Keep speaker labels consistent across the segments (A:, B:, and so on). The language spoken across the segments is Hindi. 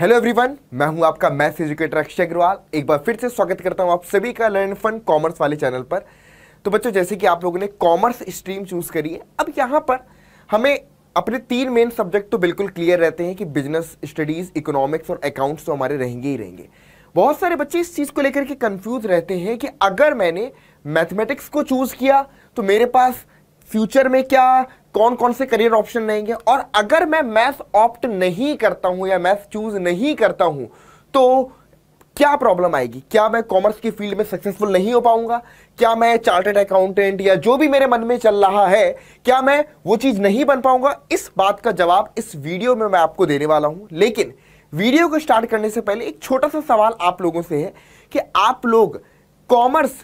A: हेलो एवरीवन मैं हूं आपका मैथ एजुकेटर अक्षय अग्रवाल एक बार फिर से स्वागत करता हूं आप सभी का लर्न फन कॉमर्स वाले चैनल पर तो बच्चों जैसे कि आप लोगों ने कॉमर्स स्ट्रीम चूज करी है अब यहां पर हमें अपने तीन मेन सब्जेक्ट तो बिल्कुल क्लियर रहते हैं कि बिजनेस स्टडीज़ इकोनॉमिक्स और अकाउंट्स तो हमारे रहेंगे ही रहेंगे बहुत सारे बच्चे इस चीज़ को लेकर के कन्फ्यूज़ रहते हैं कि अगर मैंने मैथमेटिक्स को चूज़ किया तो मेरे पास फ्यूचर में क्या कौन कौन से करियर ऑप्शन रहेंगे और अगर मैं मैथ ऑप्ट नहीं करता हूं या मैथ चूज नहीं करता हूं तो क्या प्रॉब्लम आएगी क्या मैं कॉमर्स की फील्ड में सक्सेसफुल नहीं हो पाऊंगा क्या मैं चार्टेड अकाउंटेंट या जो भी मेरे मन में चल रहा है क्या मैं वो चीज़ नहीं बन पाऊंगा इस बात का जवाब इस वीडियो में मैं आपको देने वाला हूं लेकिन वीडियो को स्टार्ट करने से पहले एक छोटा सा सवाल आप लोगों से है कि आप लोग कॉमर्स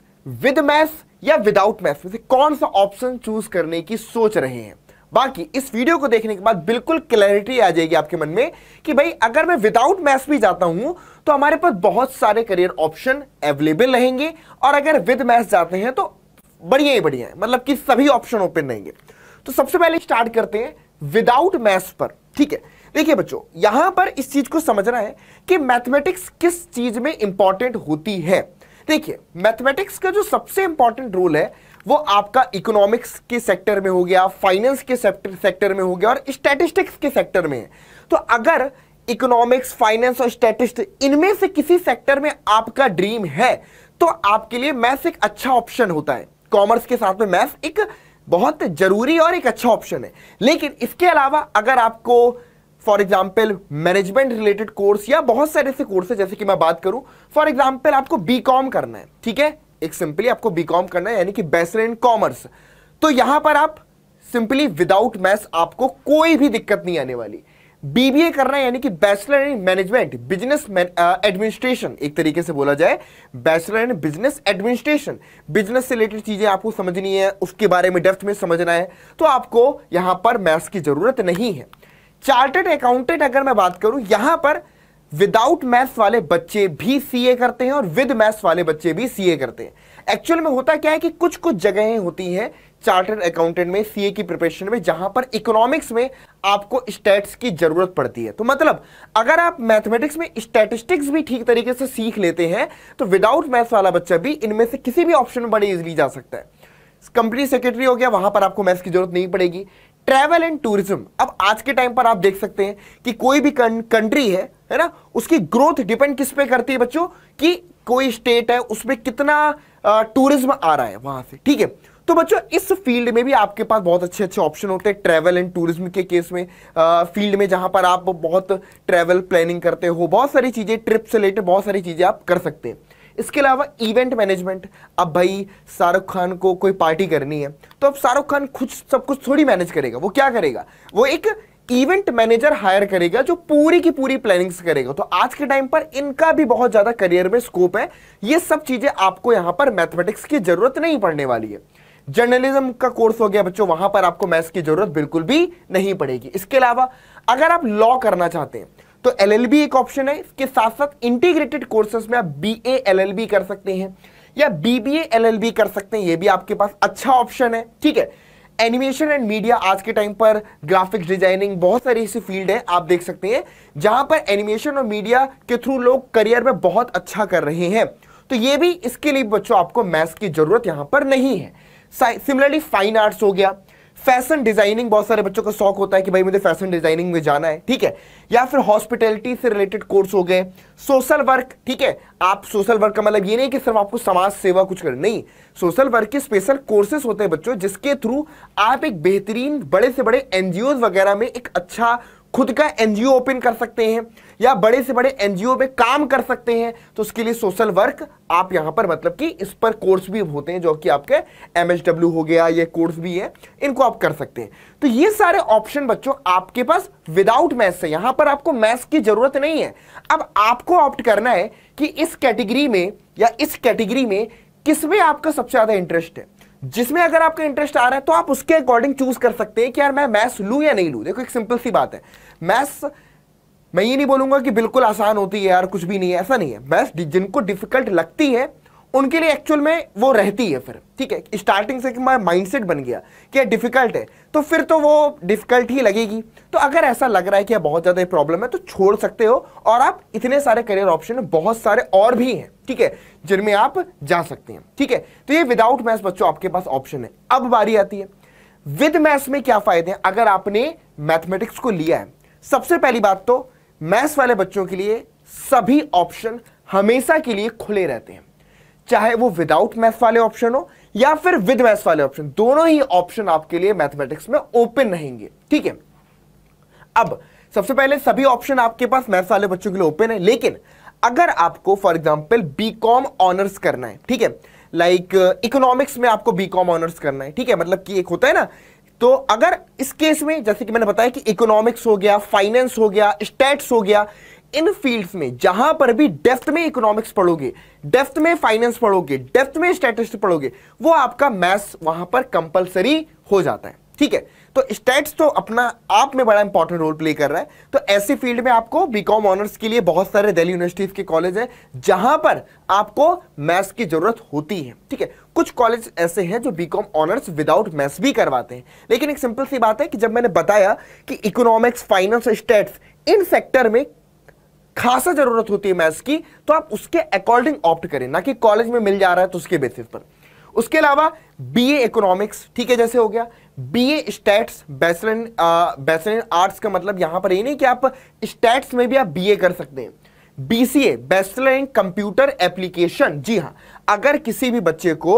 A: विद मैथ या विदाउट मैथ में से कौन सा ऑप्शन चूज करने की सोच रहे हैं बाकी इस वीडियो को देखने के बाद बिल्कुल क्लैरिटी आ जाएगी आपके मन में कि भाई अगर मैं विदाउट मैथ्स भी जाता हूं तो हमारे पास बहुत सारे करियर ऑप्शन अवेलेबल रहेंगे और अगर विद मैथ्स जाते हैं तो बढ़िया ही बढ़िया है मतलब कि सभी ऑप्शन ओपन रहेंगे तो सबसे पहले स्टार्ट करते हैं विदाउट मैथ्स पर ठीक है देखिए बच्चों यहां पर इस चीज को समझना है कि मैथमेटिक्स किस चीज में इंपॉर्टेंट होती है देखिए मैथमेटिक्स का जो सबसे इंपॉर्टेंट रोल है वो आपका इकोनॉमिक्स के सेक्टर में हो गया फाइनेंस के सेक्टर में हो गया और स्टैटिस्टिक्स के सेक्टर में है तो अगर इकोनॉमिक्स फाइनेंस और स्टैटिस्टिक्स इनमें से किसी सेक्टर में आपका ड्रीम है तो आपके लिए मैथ्स एक अच्छा ऑप्शन होता है कॉमर्स के साथ में मैथ्स एक बहुत जरूरी और एक अच्छा ऑप्शन है लेकिन इसके अलावा अगर आपको for example management related course या बहुत सारे ऐसे कोर्स है जैसे कि मैं बात करूं फॉर एग्जाम्पल आपको बी कॉम करना है ठीक है एक सिंपली आपको बी कॉम करना है यानी कि बैचलर इन कॉमर्स तो यहां पर आप सिंपली विदाउट मैथ्स आपको कोई भी दिक्कत नहीं आने वाली बीबीए करना है यानी कि bachelor in management business administration एक तरीके से बोला जाए bachelor in business administration business से रिलेटेड चीजें आपको समझनी है उसके बारे में डेप्थ में समझना है तो आपको यहां पर मैथ्स की जरूरत नहीं है चार्टेड अकाउंटेंट अगर मैं बात करूं यहां पर विदाउट मैथ्स वाले बच्चे भी सीए करते हैं और विद मैथ्स वाले बच्चे भी सीए करते हैं एक्चुअल में होता क्या है कि कुछ कुछ जगहें होती हैं चार्टर्ड अकाउंटेंट में सीए की प्रिपरेशन में जहां पर इकोनॉमिक्स में आपको स्टैट्स की जरूरत पड़ती है तो मतलब अगर आप मैथमेटिक्स में स्टैटिस्टिक्स भी ठीक तरीके से सीख लेते हैं तो विदाउट मैथ्स वाला बच्चा भी इनमें से किसी भी ऑप्शन में बड़े इजिली जा सकता है कंपनी सेक्रेटरी हो गया वहां पर आपको मैथ्स की जरूरत नहीं पड़ेगी ट्रैवल एंड टूरिज्म अब आज के टाइम पर आप देख सकते हैं कि कोई भी कंट्री है है ना उसकी ग्रोथ डिपेंड किस पे करती है बच्चों कि कोई स्टेट है उसमें कितना टूरिज्म आ रहा है वहां से ठीक है तो बच्चों इस फील्ड में भी आपके पास बहुत अच्छे अच्छे ऑप्शन होते हैं ट्रैवल एंड टूरिज्म के केस में आ, फील्ड में जहां पर आप बहुत ट्रैवल प्लानिंग करते हो बहुत सारी चीज़ें ट्रिप से रिलेटेड बहुत सारी चीज़ें आप कर सकते हैं इसके अलावा इवेंट मैनेजमेंट अब भाई शाहरुख खान को कोई पार्टी करनी है तो अब शाहरुख खान खुद सब कुछ थोड़ी मैनेज करेगा वो क्या करेगा वो एक इवेंट मैनेजर हायर करेगा जो पूरी की पूरी प्लानिंग्स करेगा तो आज के टाइम पर इनका भी बहुत ज़्यादा करियर में स्कोप है ये सब चीज़ें आपको यहां पर मैथमेटिक्स की ज़रूरत नहीं पड़ने वाली है जर्नलिज्म का कोर्स हो गया बच्चों वहां पर आपको मैथ्स की जरूरत बिल्कुल भी नहीं पड़ेगी इसके अलावा अगर आप लॉ करना चाहते हैं तो एलएलबी एक ऑप्शन है इसके साथ साथ इंटीग्रेटेड कोर्सेज में आप बीए एलएलबी कर सकते हैं या बीबीए एलएलबी कर सकते हैं ये भी आपके पास अच्छा ऑप्शन है ठीक है एनिमेशन एंड मीडिया आज के टाइम पर ग्राफिक्स डिजाइनिंग बहुत सारी ऐसी फील्ड है आप देख सकते हैं जहां पर एनिमेशन और मीडिया के थ्रू लोग करियर में बहुत अच्छा कर रहे हैं तो ये भी इसके लिए बच्चों आपको मैथ्स की जरूरत यहां पर नहीं है सिमिलरली फाइन आर्ट्स हो गया फैशन डिजाइनिंग बहुत सारे बच्चों का शौक होता है कि भाई मुझे फैशन डिजाइनिंग में जाना है ठीक है या फिर हॉस्पिटैलिटी से रिलेटेड कोर्स हो गए सोशल वर्क ठीक है आप सोशल वर्क का मतलब ये नहीं कि सिर्फ आपको समाज सेवा कुछ कर नहीं सोशल वर्क के स्पेशल कोर्सेस होते हैं बच्चों जिसके थ्रू आप एक बेहतरीन बड़े से बड़े एनजीओ वगैरह में एक अच्छा खुद का एनजीओ ओपन कर सकते हैं या बड़े से बड़े एनजीओ में काम कर सकते हैं तो उसके लिए सोशल वर्क आप यहां पर मतलब कि इस पर कोर्स भी होते हैं जो कि आपके एम हो गया ये कोर्स भी है इनको आप कर सकते हैं तो ये सारे ऑप्शन बच्चों आपके पास विदाउट मैथ्स है यहां पर आपको मैथ्स की जरूरत नहीं है अब आपको ऑप्ट करना है कि इस कैटेगरी में या इस कैटेगरी में किसमें आपका सबसे ज़्यादा इंटरेस्ट है जिसमें अगर आपका इंटरेस्ट आ रहा है तो आप उसके अकॉर्डिंग चूज कर सकते हैं कि यार मैं मैथ्स लूँ या नहीं लू देखो एक सिंपल सी बात है मैथ्स मैं ये नहीं बोलूंगा कि बिल्कुल आसान होती है यार कुछ भी नहीं है ऐसा नहीं है मैथ्स जिनको डिफिकल्ट लगती है उनके लिए एक्चुअल में वो रहती है फिर ठीक है स्टार्टिंग से हमारा माइंडसेट बन गया कि डिफ़िकल्ट है तो फिर तो वो डिफ़िकल्ट ही लगेगी तो अगर ऐसा लग रहा है कि बहुत ज़्यादा प्रॉब्लम है तो छोड़ सकते हो और आप इतने सारे करियर ऑप्शन बहुत सारे और भी हैं ठीक है जिनमें आप जा सकते हैं ठीक है तो ये विदाउट मैथ्स बच्चों आपके पास ऑप्शन है अब बारी आती है विद मैथ्स में क्या फ़ायदे हैं अगर आपने मैथमेटिक्स को लिया है सबसे पहली बात तो मैथ्स वाले बच्चों के लिए सभी ऑप्शन हमेशा के लिए खुले रहते हैं चाहे वो विदाउट मैथ वाले ऑप्शन हो या फिर विद मैथ वाले ऑप्शन दोनों ही ऑप्शन आपके लिए मैथमेटिक्स में ओपन रहेंगे ठीक है अब सबसे पहले सभी ऑप्शन आपके पास मैथ्स वाले बच्चों के लिए ओपन है लेकिन अगर आपको for example B com honours करना है ठीक है लाइक इकोनॉमिक्स में आपको बी कॉम ऑनर्स करना है ठीक है मतलब कि एक होता है ना तो अगर इस केस में जैसे कि मैंने बताया कि इकोनॉमिक्स हो गया फाइनेंस हो गया स्टेट्स हो गया इन फील्ड्स में जहां पर भी डेफ्थ में इकोनॉमिक्स पढ़ोगे डेफ्थ में फाइनेंस पढ़ोगे डेफ्थ में स्टैटिस्टिक्स पढ़ोगे वो आपका मैथ्स वहां पर कंपलसरी हो जाता है ठीक है तो स्टैट्स तो अपना आप में बड़ा इंपॉर्टेंट रोल प्ले कर रहा है तो ऐसे फील्ड में आपको बीकॉम ऑनर्स के लिए बहुत सारे दिल्ली यूनिवर्सिटीज के कॉलेज हैं जहां पर आपको मैथ्स की जरूरत होती है ठीक है कुछ कॉलेज ऐसे हैं जो बीकॉम ऑनर्स विदाउट मैथ्स भी करवाते हैं लेकिन एक सिंपल सी बात है कि जब मैंने बताया कि economics finance stats in sector में खासा जरूरत होती है मैथ्स की तो आप उसके अकॉर्डिंग ऑप्ट करें ना कि कॉलेज में मिल जा रहा है तो उसके बेसिस पर उसके अलावा बी इकोनॉमिक्स ठीक है जैसे हो गया B A stats bachelor in bachelor in arts का मतलब यहाँ पर ये नहीं कि आप स्टैट्स में भी आप बी ए कर सकते हैं B C A bachelor in computer application जी हाँ अगर किसी भी बच्चे को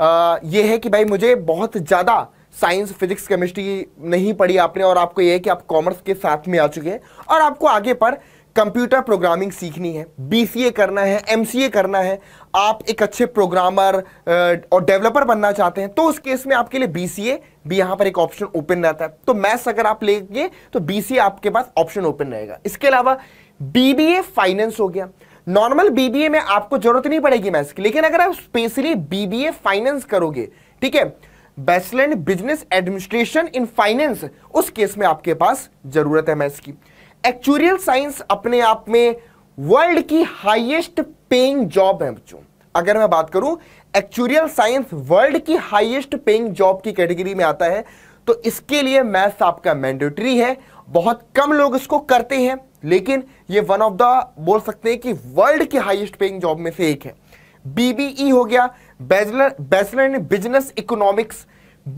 A: आ, ये है कि भाई मुझे बहुत ज़्यादा साइंस फिजिक्स केमिस्ट्री नहीं पढ़ी आपने और आपको यह है कि आप कॉमर्स के साथ में आ चुके हैं और आपको आगे पर कंप्यूटर प्रोग्रामिंग सीखनी है बीसीए करना है एमसीए करना है आप एक अच्छे प्रोग्रामर और डेवलपर बनना चाहते हैं तो उस केस में आपके लिए बीसीए भी यहां पर एक ऑप्शन ओपन रहता है तो मैथ्स अगर आप लेंगे तो बीसीए आपके पास ऑप्शन ओपन रहेगा इसके अलावा बीबीए फाइनेंस हो गया नॉर्मल बीबीए में आपको जरूरत नहीं पड़ेगी मैथ्स की लेकिन अगर आप स्पेशली बीबीए फाइनेंस करोगे ठीक है bachelor in business administration in finance उस केस में आपके पास जरूरत है मैथ्स की एक्चुरियल साइंस अपने आप में वर्ल्ड की हाईएस्ट पेइंग जॉब है बच्चों अगर मैं बात करूं एक्चुरियल साइंस वर्ल्ड की हाईएस्ट पेइंग जॉब की कैटेगरी में आता है तो इसके लिए मैथ्स आपका मैंडेटरी है बहुत कम लोग इसको करते हैं लेकिन ये वन ऑफ द बोल सकते हैं कि वर्ल्ड की हाईएस्ट पेइंग जॉब में से एक है बीबीई e हो गया bachelor bachelor in business economics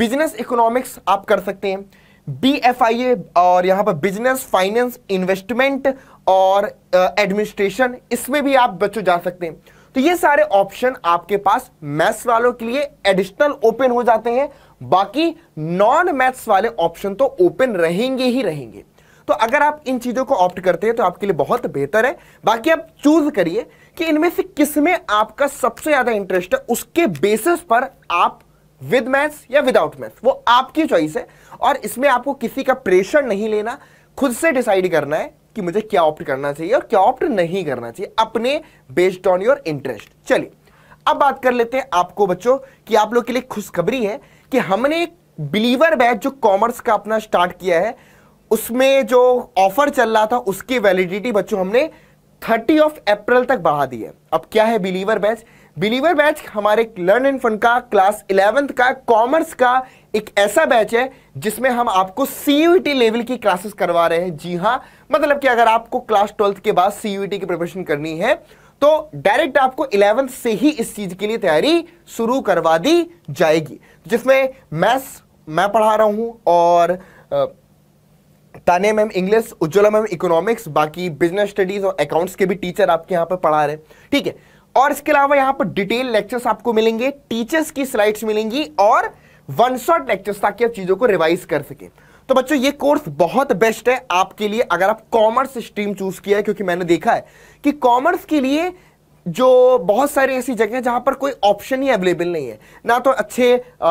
A: business economics आप कर सकते हैं बी एफ आई ए और यहां पर बिजनेस फाइनेंस इन्वेस्टमेंट और एडमिनिस्ट्रेशन uh, इसमें भी आप बच्चों जा सकते हैं तो ये सारे ऑप्शन आपके पास मैथ्स वालों के लिए एडिशनल ओपन हो जाते हैं बाकी नॉन मैथ्स वाले ऑप्शन तो ओपन रहेंगे ही रहेंगे तो अगर आप इन चीज़ों को ऑप्ट करते हैं तो आपके लिए बहुत बेहतर है बाकी आप चूज करिए कि इनमें से किसमें आपका सबसे ज़्यादा इंटरेस्ट है उसके बेसिस पर आप विद मैथ्स या विदाउट मैथ्स वो आपकी चॉइस है और इसमें आपको किसी का प्रेशर नहीं लेना खुद से डिसाइड करना है कि मुझे क्या ऑप्ट करना चाहिए और क्या ऑप्ट नहीं करना चाहिए अपने बेस्ड ऑन योर इंटरेस्ट चलिए अब बात कर लेते हैं आपको बच्चों कि आप लोग के लिए खुशखबरी है कि हमने एक बिलीवर बैच जो कॉमर्स का अपना स्टार्ट किया है उसमें जो ऑफर चल रहा था उसकी वैलिडिटी बच्चों हमने थर्टी ऑफ अप्रैल तक बढ़ा दी है अब क्या है बिलीवर बैच बिलीवर बैच हमारे लर्न इन फन का क्लास इलेवेंथ का कॉमर्स का एक ऐसा बैच है जिसमें हम आपको सीयूटी e लेवल की क्लासेस करवा रहे हैं जी हाँ मतलब कि अगर आपको क्लास ट्वेल्थ के बाद सी e की प्रिपरेशन करनी है तो डायरेक्ट आपको इलेवेंथ से ही इस चीज़ के लिए तैयारी शुरू करवा दी जाएगी जिसमें मैथ्स मैं पढ़ा रहा हूं और Tania ma'am English Ujjwala ma'am economics बाकी बिजनेस स्टडीज और अकाउंट्स के भी टीचर आपके यहाँ पर पढ़ा रहे हैं ठीक है और इसके अलावा यहाँ पर डिटेल लेक्चर्स आपको मिलेंगे टीचर्स की स्लाइड्स मिलेंगी और वन शॉट लेक्चर्स ताकि आप चीज़ों को रिवाइज कर सके तो बच्चों ये कोर्स बहुत बेस्ट है आपके लिए अगर आप कॉमर्स स्ट्रीम चूज किया है क्योंकि मैंने देखा है कि कॉमर्स के लिए जो बहुत सारी ऐसी जगह है जहां पर कोई ऑप्शन ही अवेलेबल नहीं है ना तो अच्छे आ,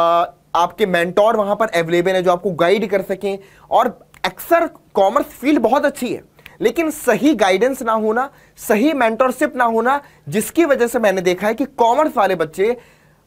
A: आपके मेंटोर वहां पर अवेलेबल है जो आपको गाइड कर सकें और अक्सर कॉमर्स फील्ड बहुत अच्छी है लेकिन सही गाइडेंस ना होना सही मेंटरशिप ना होना जिसकी वजह से मैंने देखा है कि कॉमर्स वाले बच्चे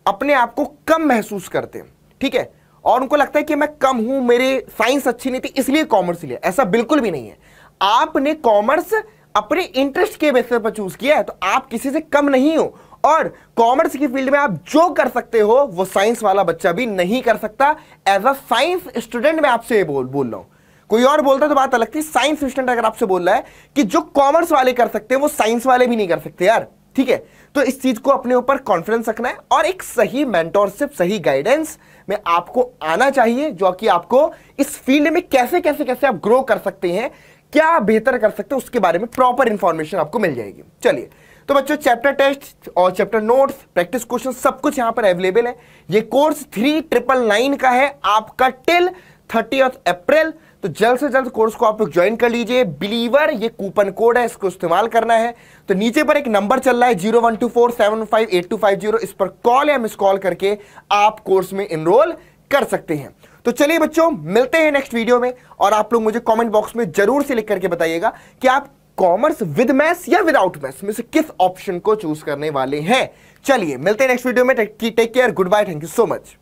A: अपने आप को कम महसूस करते हैं ठीक है और उनको लगता है कि मैं कम हूं मेरे साइंस अच्छी नहीं थी इसलिए कॉमर्स लिया ऐसा बिल्कुल भी नहीं है आपने कॉमर्स अपने इंटरेस्ट के बेसिस पर चूज किया है तो आप किसी से कम नहीं हो और कॉमर्स की फील्ड में आप जो कर सकते हो वो साइंस वाला बच्चा भी नहीं कर सकता एज अ साइंस स्टूडेंट मैं आपसे बोल बोल रहा हूं कोई और बोलता तो बात अलग थी साइंस स्टूडेंट अगर आपसे बोल रहा है कि जो कॉमर्स वाले कर सकते हैं वो साइंस वाले भी नहीं कर सकते यार ठीक है तो इस चीज को अपने ऊपर कॉन्फिडेंस रखना है और एक सही मेंटोरशिप सही गाइडेंस में आपको आना चाहिए जो कि आपको इस फील्ड में कैसे कैसे कैसे आप ग्रो कर सकते हैं क्या बेहतर कर सकते हैं उसके बारे में प्रॉपर इंफॉर्मेशन आपको मिल जाएगी चलिए तो बच्चों चैप्टर टेस्ट और चैप्टर नोट्स प्रैक्टिस क्वेश्चन सब कुछ यहां पर अवेलेबल है ये कोर्स थ्री ट्रिपल नाइन का है आपका टिल थर्टी अप्रैल तो जल्द से जल्द कोर्स को आप लोग ज्वाइन कर लीजिए बिलीवर ये कूपन कोड है इसको इस्तेमाल करना है तो नीचे पर एक नंबर चल रहा है zero one two four seven five eight two five zero इस पर कॉल या मिस कॉल करके आप कोर्स में इनरोल कर सकते हैं तो चलिए बच्चों मिलते हैं नेक्स्ट वीडियो में और आप लोग मुझे कॉमेंट बॉक्स में जरूर से लिख करके बताइएगा कि आप कॉमर्स विद मैथ्स या विदाउट मैथ्स में से किस ऑप्शन को चूज करने वाले हैं चलिए मिलते हैं नेक्स्ट वीडियो में take care good bye thank you so much